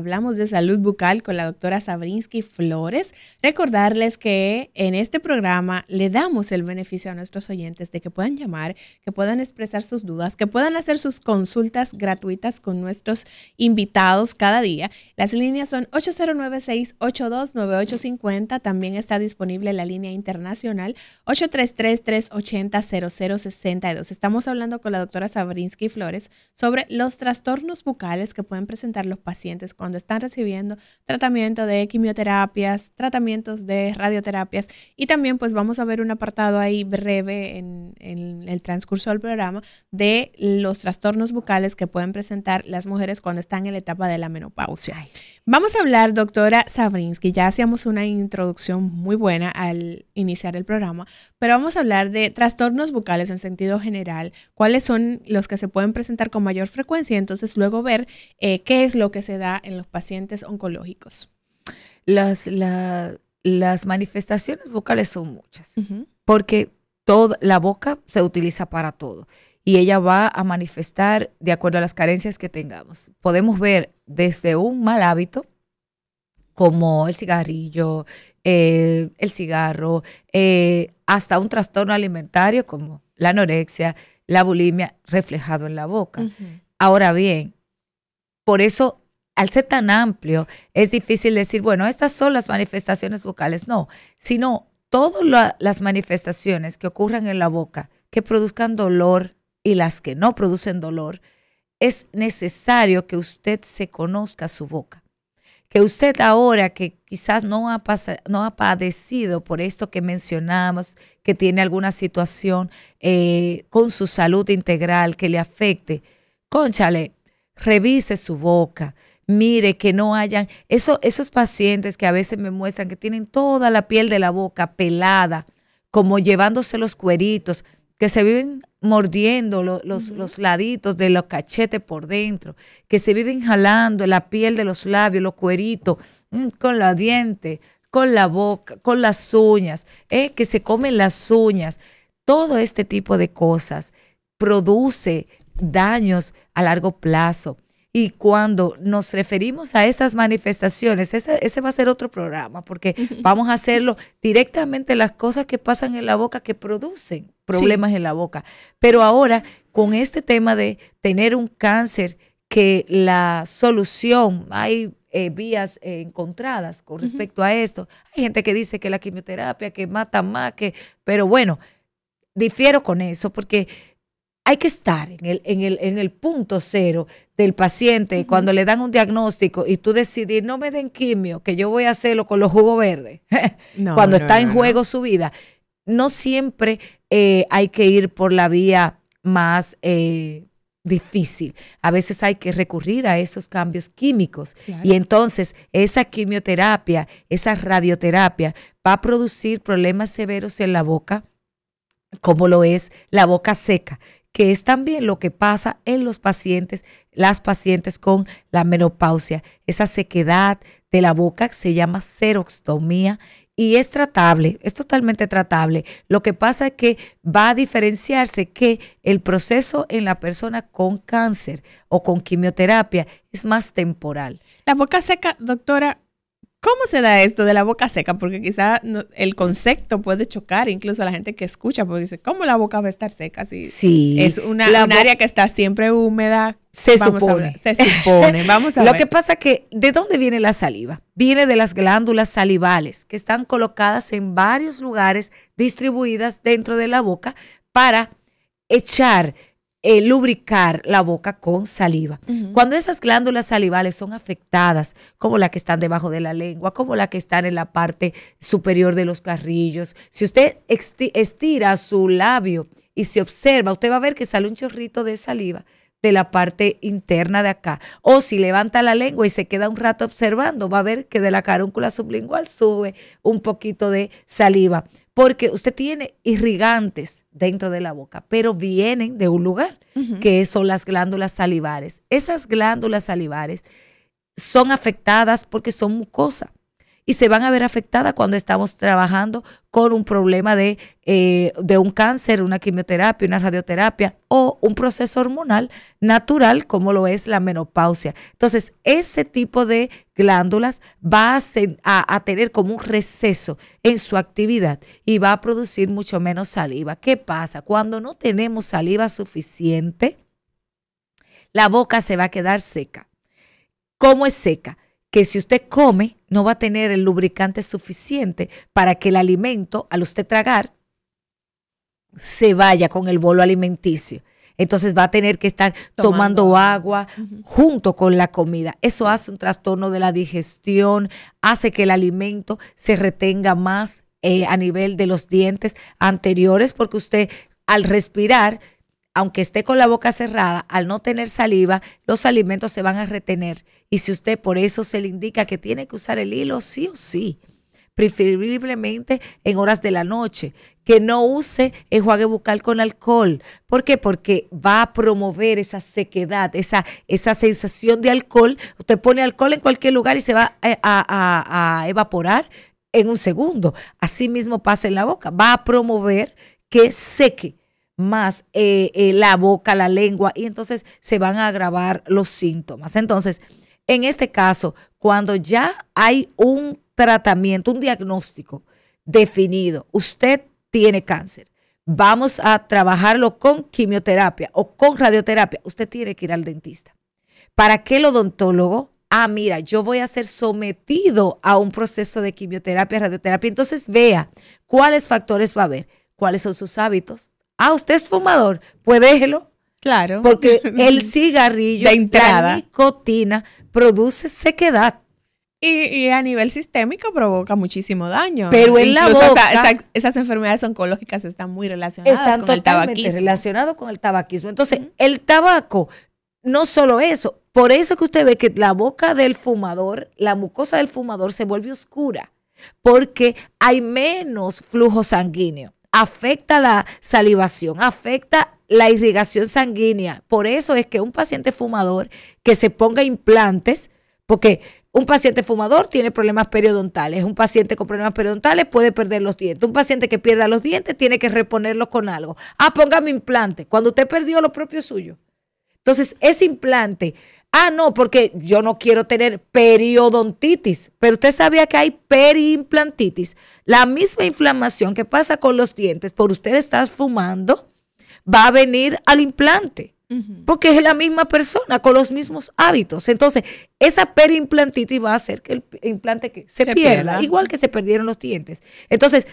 hablamos de salud bucal con la doctora Sabrinsky Flores. Recordarles que en este programa le damos el beneficio a nuestros oyentes de que puedan llamar, que puedan expresar sus dudas, que puedan hacer sus consultas gratuitas con nuestros invitados cada día. Las líneas son 809-682-9850. También está disponible la línea internacional 833-380-0062. Estamos hablando con la doctora Sabrinsky Flores sobre los trastornos bucales que pueden presentar los pacientes con donde están recibiendo tratamiento de quimioterapias, tratamientos de radioterapias y también pues vamos a ver un apartado ahí breve en, el transcurso del programa de los trastornos bucales que pueden presentar las mujeres cuando están en la etapa de la menopausia. Vamos a hablar, doctora Sabrinsky, ya hacíamos una introducción muy buena al iniciar el programa, pero vamos a hablar de trastornos bucales en sentido general, cuáles son los que se pueden presentar con mayor frecuencia, entonces luego ver eh, qué es lo que se da en en los pacientes oncológicos? Las, las manifestaciones vocales son muchas, porque toda la boca se utiliza para todo y ella va a manifestar de acuerdo a las carencias que tengamos. Podemos ver desde un mal hábito, como el cigarrillo, eh, el cigarro, eh, hasta un trastorno alimentario como la anorexia, la bulimia, reflejado en la boca. Ahora bien, por eso al ser tan amplio, es difícil decir, bueno, estas son las manifestaciones vocales. No, sino todas las manifestaciones que ocurran en la boca, que produzcan dolor y las que no producen dolor, es necesario que usted se conozca su boca. Que usted ahora que quizás no ha, no ha padecido por esto que mencionamos, que tiene alguna situación eh, con su salud integral que le afecte, conchale, revise su boca, mire que no hayan, esos pacientes que a veces me muestran que tienen toda la piel de la boca pelada, como llevándose los cueritos, que se viven mordiendo los, laditos de los cachetes por dentro, que se viven jalando la piel de los labios, los cueritos, mm, con la diente, con la boca, con las uñas, eh, que se comen las uñas. Todo este tipo de cosas produce daños a largo plazo. Y cuando nos referimos a esas manifestaciones, ese, va a ser otro programa, porque vamos a hacerlo directamente las cosas que pasan en la boca que producen problemas en la boca. Pero ahora, con este tema de tener un cáncer, que la solución, hay eh, vías eh, encontradas con respecto a esto. Hay gente que dice que la quimioterapia, que mata más, que, pero bueno, difiero con eso, porque hay que estar en el, en el, punto cero del paciente cuando le dan un diagnóstico y tú decidir, no me den quimio, que yo voy a hacerlo con los jugos verdes, cuando está en juego su vida. No siempre eh, hay que ir por la vía más eh, difícil. A veces hay que recurrir a esos cambios químicos y entonces esa quimioterapia, esa radioterapia va a producir problemas severos en la boca como lo es la boca seca, que es también lo que pasa en los pacientes, las pacientes con la menopausia. Esa sequedad de la boca se llama xerostomía y es tratable, es totalmente tratable. Lo que pasa es que va a diferenciarse que el proceso en la persona con cáncer o con quimioterapia es más temporal. La boca seca, doctora, ¿Cómo se da esto de la boca seca? Porque quizá el concepto puede chocar incluso a la gente que escucha, porque dice, ¿cómo la boca va a estar seca? Si Es una, área que está siempre húmeda. Se supone. se supone. Vamos a Lo que pasa que, ¿de dónde viene la saliva? Viene de las glándulas salivales, que están colocadas en varios lugares distribuidas dentro de la boca para echar eh, lubricar la boca con saliva. Cuando esas glándulas salivales son afectadas, como la que están debajo de la lengua, como la que están en la parte superior de los carrillos, si usted estira su labio y se observa, usted va a ver que sale un chorrito de saliva de la parte interna de acá. O si levanta la lengua y se queda un rato observando, va a ver que de la carúncula sublingual sube un poquito de saliva porque usted tiene irrigantes dentro de la boca, pero vienen de un lugar, que son las glándulas salivares. Esas glándulas salivares son afectadas porque son mucosa y se van a ver afectadas cuando estamos trabajando con un problema eh, de, un cáncer, una quimioterapia, una radioterapia o un proceso hormonal natural como lo es la menopausia. Entonces, ese tipo de glándulas va a tener como un receso en su actividad y va a producir mucho menos saliva. ¿Qué pasa? Cuando no tenemos saliva suficiente, la boca se va a quedar seca. ¿Cómo es seca? que si usted come, no va a tener el lubricante suficiente para que el alimento, al usted tragar, se vaya con el bolo alimenticio. Entonces va a tener que estar tomando, agua junto con la comida. Eso hace un trastorno de la digestión, hace que el alimento se retenga más eh, a nivel de los dientes anteriores porque usted al respirar aunque esté con la boca cerrada, al no tener saliva, los alimentos se van a retener. Y si usted por eso se le indica que tiene que usar el hilo, sí o sí, preferiblemente en horas de la noche, que no use enjuague bucal con alcohol. ¿Por qué? Porque va a promover esa sequedad, esa, esa sensación de alcohol. Usted pone alcohol en cualquier lugar y se va eh, a, a evaporar en un segundo. Así mismo pasa en la boca. Va a promover que seque más eh, eh, la boca, la lengua, y entonces se van a agravar los síntomas. Entonces, en este caso, cuando ya hay un tratamiento, un diagnóstico definido, usted tiene cáncer, vamos a trabajarlo con quimioterapia o con radioterapia, usted tiene que ir al dentista. ¿Para qué el odontólogo? Ah, mira, yo voy a ser sometido a un proceso de quimioterapia, radioterapia. Entonces vea cuáles factores va a haber, cuáles son sus hábitos, ah, usted es fumador, pues déjelo. Claro. Porque el cigarrillo, la nicotina, produce sequedad. Y, a nivel sistémico provoca muchísimo daño. Pero en la boca. esas enfermedades oncológicas están muy relacionadas con el tabaquismo. Están con el tabaquismo. Entonces, el tabaco, no solo eso, por eso que usted ve que la boca del fumador, la mucosa del fumador se vuelve oscura, porque hay menos flujo sanguíneo afecta la salivación, afecta la irrigación sanguínea. Por eso es que un paciente fumador que se ponga implantes, porque un paciente fumador tiene problemas periodontales, un paciente con problemas periodontales puede perder los dientes, un paciente que pierda los dientes tiene que reponerlos con algo. Ah, póngame implante, cuando usted perdió lo propio suyo. Entonces, ese implante Ah, no, porque yo no quiero tener periodontitis, pero usted sabía que hay periimplantitis, la misma inflamación que pasa con los dientes por usted estar fumando, va a venir al implante. Porque es la misma persona con los mismos hábitos. Entonces, esa periimplantitis va a hacer que el implante que se, pierda, igual que se perdieron los dientes. Entonces,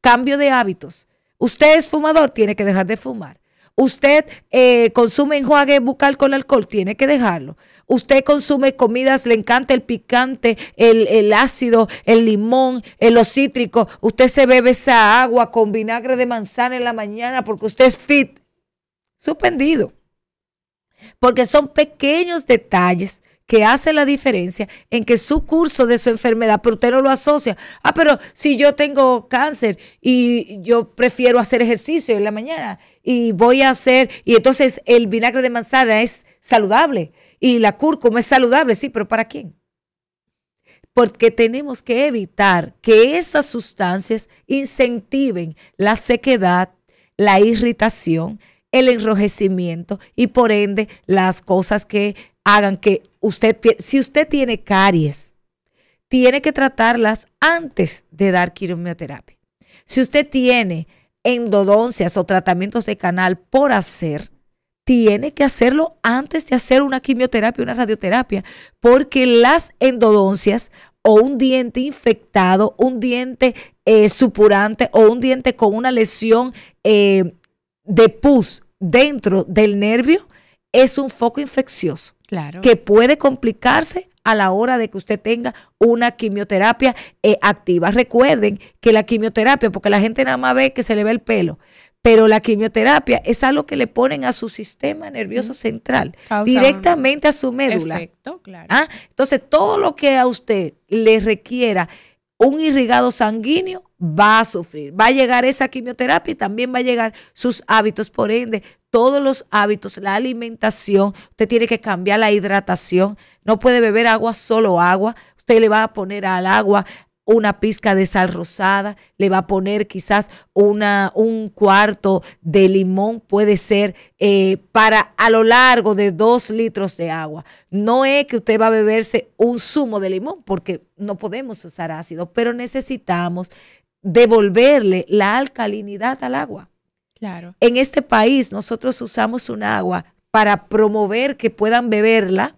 cambio de hábitos. Usted es fumador, tiene que dejar de fumar. Usted eh, consume enjuague bucal con alcohol, tiene que dejarlo. Usted consume comidas, le encanta el picante, el, ácido, el limón, el, eh, los cítricos. Usted se bebe esa agua con vinagre de manzana en la mañana porque usted es fit. Suspendido. Porque son pequeños detalles que hace la diferencia en que su curso de su enfermedad, pero usted no lo asocia. Ah, pero si yo tengo cáncer y yo prefiero hacer ejercicio en la mañana y voy a hacer, y entonces el vinagre de manzana es saludable y la cúrcuma es saludable, sí, pero ¿para quién? porque tenemos que evitar que esas sustancias incentiven la sequedad, la irritación, el enrojecimiento y por ende las cosas que hagan que usted, si usted tiene caries, tiene que tratarlas antes de dar quimioterapia. Si usted tiene endodoncias o tratamientos de canal por hacer, tiene que hacerlo antes de hacer una quimioterapia, una radioterapia, porque las endodoncias o un diente infectado, un diente eh, supurante o un diente con una lesión eh, de pus dentro del nervio es un foco infeccioso que puede complicarse a la hora de que usted tenga una quimioterapia eh, activa. Recuerden que la quimioterapia, porque la gente nada más ve que se le ve el pelo, pero la quimioterapia es algo que le ponen a su sistema nervioso central, directamente a su médula. claro. Ah, entonces, todo lo que a usted le requiera un irrigado sanguíneo va a sufrir. Va a llegar esa quimioterapia y también va a llegar sus hábitos. Por ende, todos los hábitos, la alimentación, usted tiene que cambiar la hidratación. No puede beber agua, solo agua. Usted le va a poner al agua una pizca de sal rosada, le va a poner quizás una, un cuarto de limón, puede ser eh, para a lo largo de dos litros de agua. No es que usted va a beberse un zumo de limón, porque no podemos usar ácido, pero necesitamos devolverle la alcalinidad al agua. Claro. En este país nosotros usamos un agua para promover que puedan beberla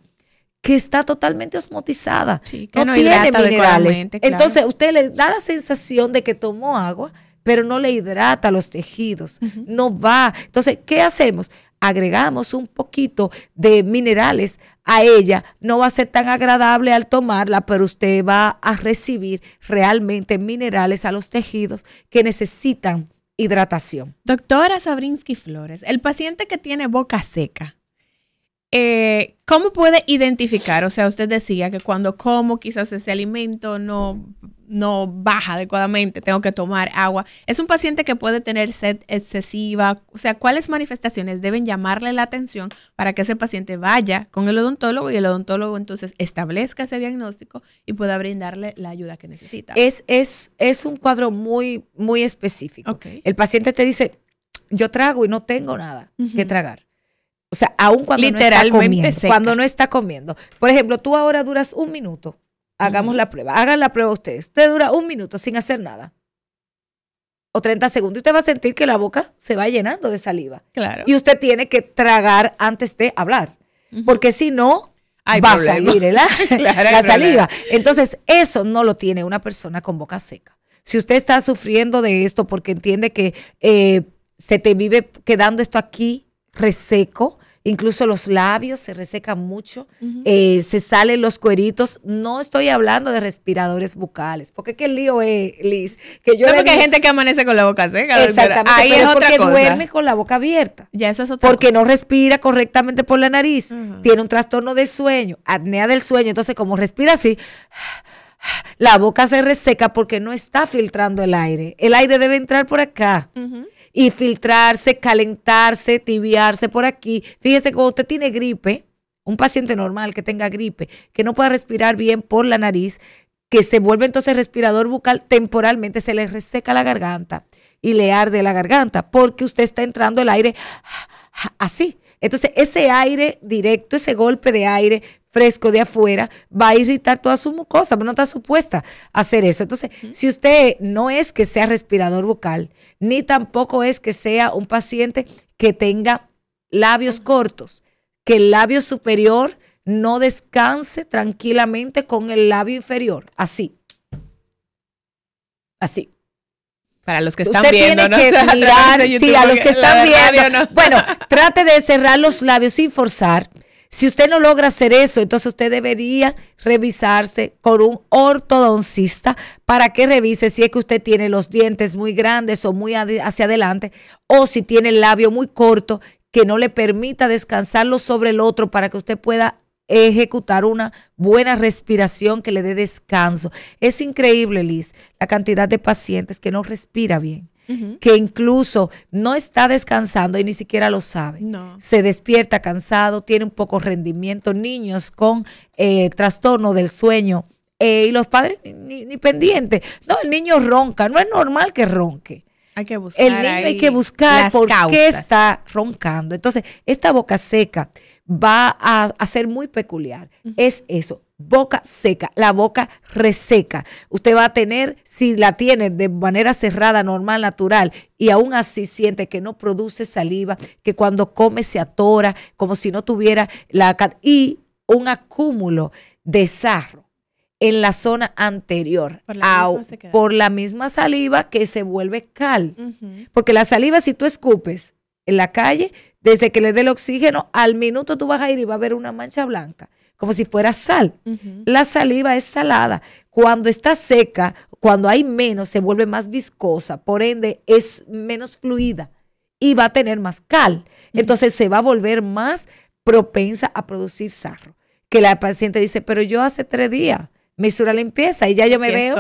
que está totalmente osmotizada, no, tiene minerales. Entonces usted le da la sensación de que tomó agua, pero no le hidrata los tejidos, no va. Entonces, ¿qué hacemos? agregamos un poquito de minerales a ella, no va a ser tan agradable al tomarla, pero usted va a recibir realmente minerales a los tejidos que necesitan hidratación. Doctora Sabrinsky Flores, el paciente que tiene boca seca, eh, ¿cómo puede identificar? O sea, usted decía que cuando como quizás ese alimento no no baja adecuadamente, tengo que tomar agua. Es un paciente que puede tener sed excesiva, o sea, ¿cuáles manifestaciones deben llamarle la atención para que ese paciente vaya con el odontólogo y el odontólogo entonces establezca ese diagnóstico y pueda brindarle la ayuda que necesita? Es, es, es un cuadro muy, muy específico. El paciente te dice, yo trago y no tengo nada que tragar. O sea, aún cuando no está comiendo. Cuando no está comiendo. Por ejemplo, tú ahora duras un minuto Hagamos la prueba. Hagan la prueba ustedes. Usted dura un minuto sin hacer nada. O 30 segundos. Y usted va a sentir que la boca se va llenando de saliva. Claro. Y usted tiene que tragar antes de hablar. Porque si no, va a salir la saliva. Entonces, eso no lo tiene una persona con boca seca. Si usted está sufriendo de esto porque entiende que eh, se te vive quedando esto aquí reseco, incluso los labios se resecan mucho, eh, se salen los cueritos. No estoy hablando de respiradores bucales, porque qué lío es, eh, Liz. Que yo no, porque hay gente que amanece con la boca seca. Exactamente, ahí pero es duerme con la boca abierta. Ya eso es otra Porque no respira correctamente por la nariz, tiene un trastorno de sueño, apnea del sueño, entonces como respira así la boca se reseca porque no está filtrando el aire. El aire debe entrar por acá y filtrarse, calentarse, tibiarse por aquí. Fíjese, cuando usted tiene gripe, un paciente normal que tenga gripe, que no pueda respirar bien por la nariz, que se vuelve entonces respirador bucal, temporalmente se le reseca la garganta y le arde la garganta porque usted está entrando el aire así. Entonces, ese aire directo, ese golpe de aire fresco de afuera, va a irritar toda su mucosa, pero no está supuesta hacer eso. Entonces, si usted no es que sea respirador bucal, ni tampoco es que sea un paciente que tenga labios cortos, que el labio superior no descanse tranquilamente con el labio inferior, así. Así. Para los que están Usted tiene que mirar, sí, a los que están viendo. Bueno, trate de cerrar los labios sin forzar. Si usted no logra hacer eso, entonces usted debería revisarse con un ortodoncista para que revise si es que usted tiene los dientes muy grandes o muy hacia adelante o si tiene el labio muy corto que no le permita descansarlo sobre el otro para que usted pueda ejecutar una buena respiración que le dé descanso. Es increíble, Liz, la cantidad de pacientes que no respira bien. que incluso no está descansando y ni siquiera lo sabe. Se despierta cansado, tiene un poco rendimiento, niños con eh, trastorno del sueño eh, y los padres ni, pendientes. No, el niño ronca, no es normal que ronque. Hay que buscar. El niño hay que buscar por qué está roncando. Entonces, esta boca seca va a, ser muy peculiar. Es eso, boca seca, la boca reseca. Usted va a tener, si la tiene de manera cerrada, normal, natural, y aún así siente que no produce saliva, que cuando come se atora, como si no tuviera la... Y un acúmulo de sarro en la zona anterior por la, misma, saliva que se vuelve cal. Porque la saliva, si tú escupes, en la calle, desde que le dé el oxígeno, al minuto tú vas a ir y va a ver una mancha blanca, como si fuera sal. La saliva es salada. Cuando está seca, cuando hay menos, se vuelve más viscosa, por ende es menos fluida y va a tener más cal. Entonces se va a volver más propensa a producir sarro. Que la paciente dice, pero yo hace tres días Misura Limpieza. Y ya yo me veo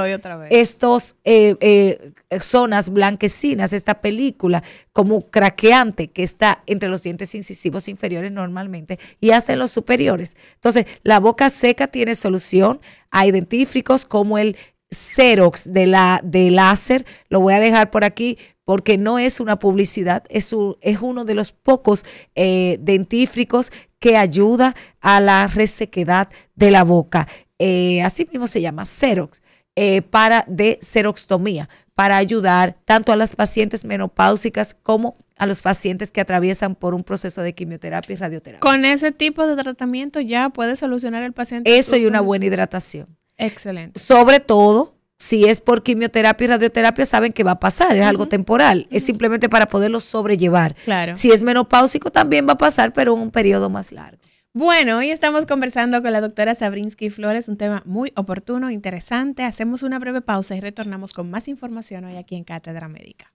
estas eh, eh, zonas blanquecinas, esta película como craqueante que está entre los dientes incisivos inferiores normalmente y hasta en los superiores. Entonces, la boca seca tiene solución. Hay dentífricos como el Xerox de la, de láser. Lo voy a dejar por aquí porque no es una publicidad, es, es uno de los pocos eh, dentífricos que ayuda a la resequedad de la boca. Eh, así mismo se llama Xerox, eh, para de xeroxtomía, para ayudar tanto a las pacientes menopáusicas como a los pacientes que atraviesan por un proceso de quimioterapia y radioterapia. Con ese tipo de tratamiento ya puede solucionar el paciente. Eso y una buena hidratación. Excelente. Sobre todo si es por quimioterapia y radioterapia, saben que va a pasar, es algo temporal, es simplemente para poderlo sobrellevar. Claro. Si es menopáusico, también va a pasar, pero en un periodo más largo. Bueno, hoy estamos conversando con la doctora Sabrinsky Flores, un tema muy oportuno, interesante. Hacemos una breve pausa y retornamos con más información hoy aquí en Cátedra Médica.